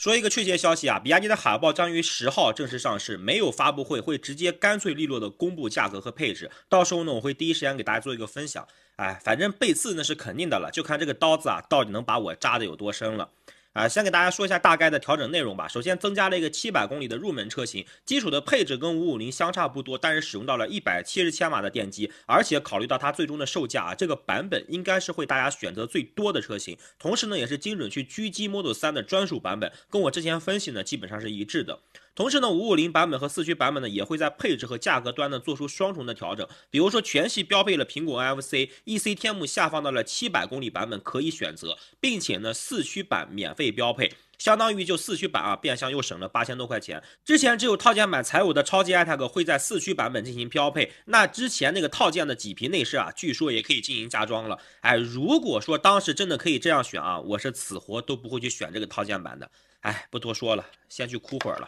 说一个确切消息啊，比亚迪的海豹将于十号正式上市，没有发布会，会直接干脆利落的公布价格和配置。到时候呢，我会第一时间给大家做一个分享。哎，反正背刺那是肯定的了，就看这个刀子啊，到底能把我扎的有多深了。啊，先给大家说一下大概的调整内容吧。首先，增加了一个七百公里的入门车型，基础的配置跟五五零相差不多，但是使用到了一百七十千瓦的电机，而且考虑到它最终的售价啊，这个版本应该是会大家选择最多的车型，同时呢，也是精准去狙击 Model 三的专属版本，跟我之前分析呢基本上是一致的。同时呢，五五零版本和四驱版本呢也会在配置和价格端呢做出双重的调整，比如说全系标配了苹果 NFC、EC 天幕，下放到了七百公里版本可以选择，并且呢四驱版免费标配，相当于就四驱版啊变相又省了八千多块钱。之前只有套件版才有的超级艾特克会在四驱版本进行标配，那之前那个套件的麂皮内饰啊，据说也可以进行加装了。哎，如果说当时真的可以这样选啊，我是死活都不会去选这个套件版的。哎，不多说了，先去哭会儿了。